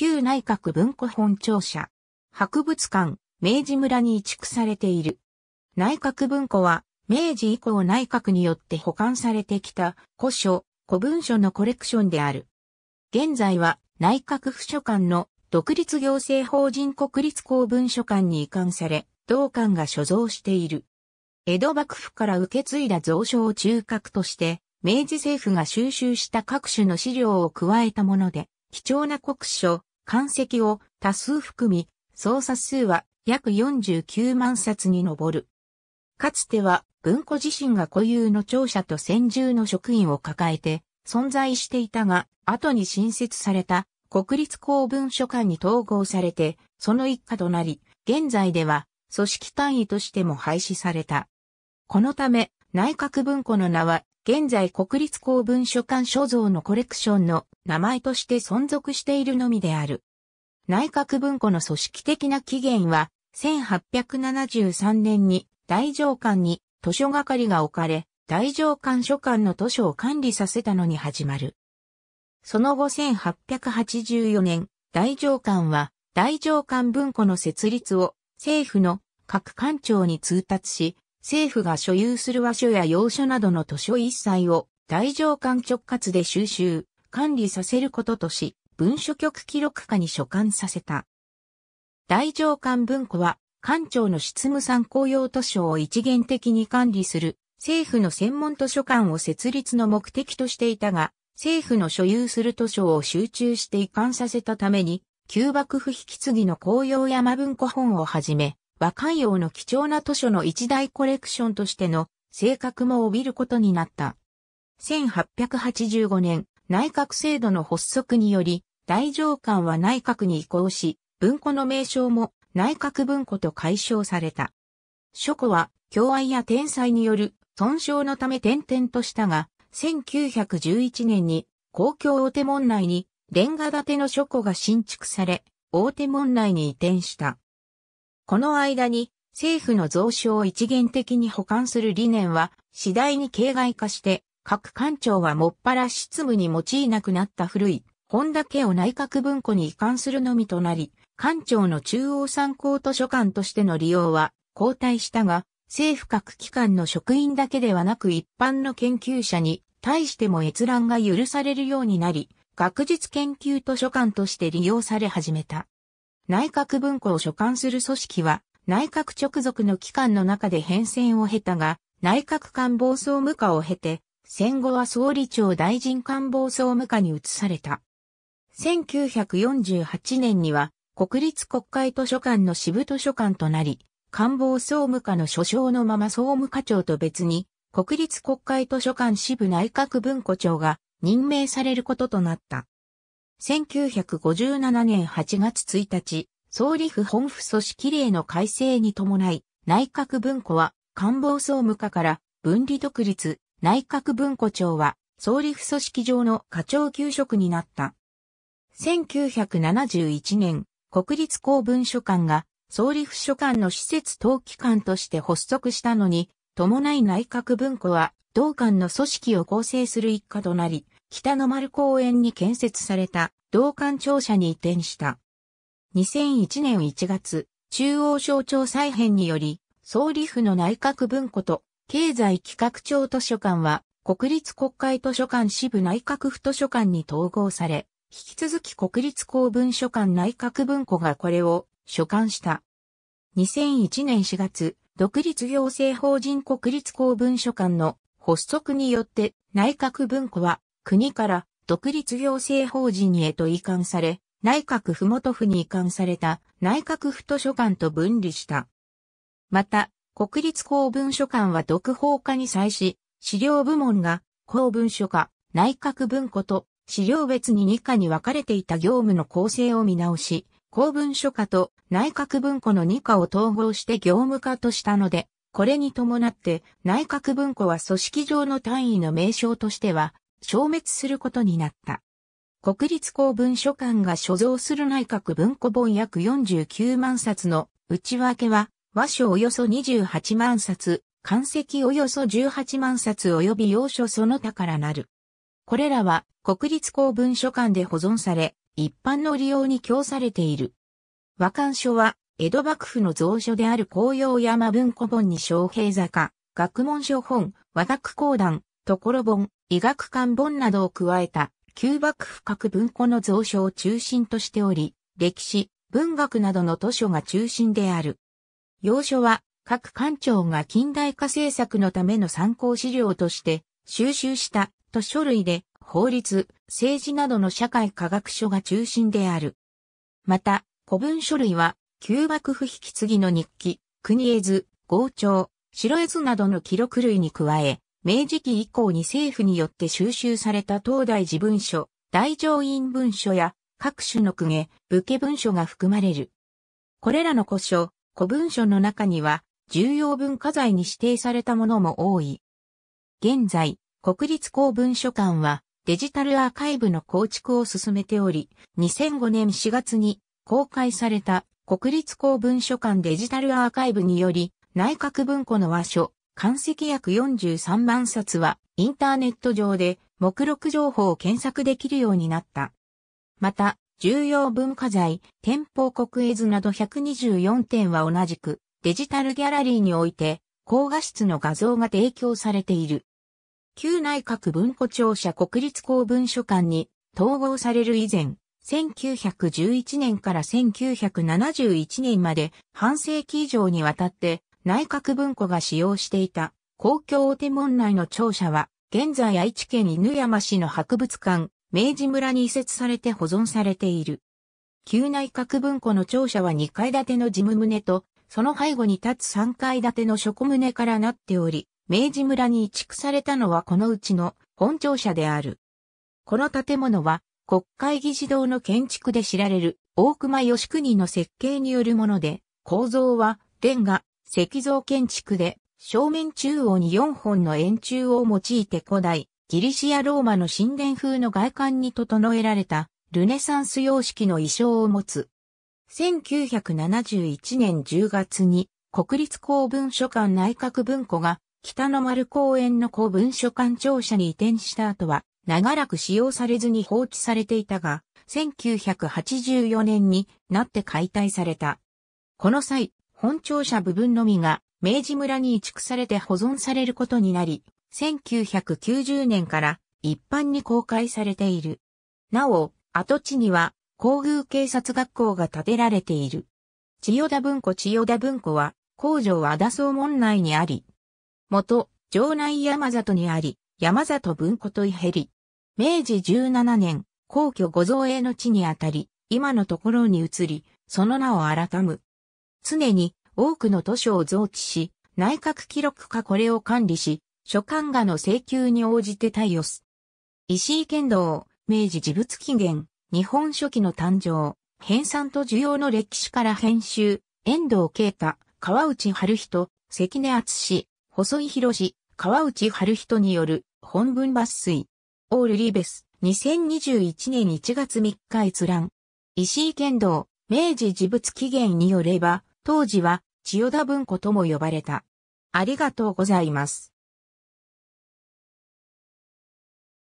旧内閣文庫本庁舎。博物館、明治村に移築されている。内閣文庫は、明治以降内閣によって保管されてきた古書、古文書のコレクションである。現在は内閣府書館の独立行政法人国立公文書館に移管され、同館が所蔵している。江戸幕府から受け継いだ蔵書を中核として、明治政府が収集した各種の資料を加えたもので、貴重な国書、関石を多数含み、総冊数は約49万冊に上る。かつては文庫自身が固有の庁舎と専従の職員を抱えて存在していたが、後に新設された国立公文書館に統合されて、その一家となり、現在では組織単位としても廃止された。このため、内閣文庫の名は現在国立公文書館所蔵のコレクションの名前として存続しているのみである。内閣文庫の組織的な起源は、1873年に大上官に図書係が置かれ、大上官書館の図書を管理させたのに始まる。その後1884年、大上官は大上官文庫の設立を政府の各官庁に通達し、政府が所有する和書や洋書などの図書一切を大上官直轄で収集、管理させることとし、文書局記録課に所管させた。大上官文庫は、官庁の執務参考用図書を一元的に管理する政府の専門図書館を設立の目的としていたが、政府の所有する図書を集中して移管させたために、旧幕府引き継ぎの紅葉山文庫本をはじめ、和漢洋の貴重な図書の一大コレクションとしての性格も帯びることになった。1885年、内閣制度の発足により、大上官は内閣に移行し、文庫の名称も内閣文庫と解消された。書庫は、教愛や天才による損傷のため転々としたが、1911年に公共大手門内にレンガ建ての書庫が新築され、大手門内に移転した。この間に政府の蔵書を一元的に保管する理念は次第に形骸化して各官庁はもっぱら執務に用いなくなった古い本だけを内閣文庫に移管するのみとなり、官庁の中央参考図書館としての利用は後退したが、政府各機関の職員だけではなく一般の研究者に対しても閲覧が許されるようになり、学術研究図書館として利用され始めた。内閣文庫を所管する組織は、内閣直属の機関の中で変遷を経たが、内閣官房総務課を経て、戦後は総理庁大臣官房総務課に移された。1948年には、国立国会図書館の支部図書館となり、官房総務課の所掌のまま総務課長と別に、国立国会図書館支部内閣文庫長が任命されることとなった。1957年8月1日、総理府本府組織令の改正に伴い、内閣文庫は官房総務課から分離独立、内閣文庫庁は総理府組織上の課長給職になった。1971年、国立公文書館が総理府書館の施設登記館として発足したのに、伴い内閣文庫は同館の組織を構成する一課となり、北の丸公園に建設された同館庁舎に移転した。2001年1月、中央省庁再編により、総理府の内閣文庫と経済企画庁図書館は国立国会図書館支部内閣府図書館に統合され、引き続き国立公文書館内閣文庫がこれを所管した。2001年4月、独立行政法人国立公文書館の発足によって内閣文庫は国から独立行政法人へと移管され、内閣府元府に移管された内閣府図書館と分離した。また、国立公文書館は独法化に際し、資料部門が公文書課、内閣文庫と資料別に2課に分かれていた業務の構成を見直し、公文書課と内閣文庫の2課を統合して業務課としたので、これに伴って内閣文庫は組織上の単位の名称としては消滅することになった。国立公文書館が所蔵する内閣文庫本約49万冊の内訳は和書およそ28万冊、漢石およそ18万冊及び洋書その他からなる。これらは国立公文書館で保存され、一般の利用に供されている。和漢書は、江戸幕府の蔵書である紅葉山文庫本に昌平坂、学問書本、和学講談、ところ本、医学館本などを加えた、旧幕府各文庫の蔵書を中心としており、歴史、文学などの図書が中心である。要書は、各官庁が近代化政策のための参考資料として収集した図書類で法律、政治などの社会科学書が中心である。また、古文書類は、旧幕府引き継ぎの日記、国絵図、豪鳥、白絵図などの記録類に加え、明治期以降に政府によって収集された東大寺文書、大乗院文書や各種の公家、武家文書が含まれる。これらの古書、古文書の中には重要文化財に指定されたものも多い。現在、国立公文書館はデジタルアーカイブの構築を進めており、2005年4月に公開された国立公文書館デジタルアーカイブにより内閣文庫の和書、関石約43万冊はインターネット上で目録情報を検索できるようになった。また、重要文化財、店舗国絵図など124点は同じくデジタルギャラリーにおいて高画質の画像が提供されている。旧内閣文庫庁舎国立公文書館に統合される以前、1911年から1971年まで半世紀以上にわたって内閣文庫が使用していた公共お手門内の庁舎は、現在愛知県犬山市の博物館、明治村に移設されて保存されている。旧内閣文庫の庁舎は2階建ての事務棟と、その背後に立つ3階建ての職棟からなっており、明治村に移築されたのはこのうちの本庁舎である。この建物は国会議事堂の建築で知られる大熊義国の設計によるもので、構造はレンガ、石像建築で、正面中央に4本の円柱を用いて古代、ギリシアローマの神殿風の外観に整えられた、ルネサンス様式の衣装を持つ。1971年10月に、国立公文書館内閣文庫が、北の丸公園の公文書館庁舎に移転した後は、長らく使用されずに放置されていたが、1984年になって解体された。この際、本庁舎部分のみが明治村に移築されて保存されることになり、1990年から一般に公開されている。なお、跡地には皇宮警察学校が建てられている。千代田文庫千代田文庫は、工場和田総門内にあり、元、城内山里にあり、山里文庫といへり、明治17年、皇居御造営の地にあたり、今のところに移り、その名を改む。常に多くの図書を増置し、内閣記録かこれを管理し、書簡画の請求に応じて対応す。石井剣道、明治事物起源、日本書紀の誕生、編纂と需要の歴史から編集、遠藤慶太、川内春人、関根厚氏、細井博士、川内春人による本文抜粋。オールリーベス、2021年1月3日閲覧。石井剣道、明治事物起源によれば、当時は千代田文庫とも呼ばれた。ありがとうございます。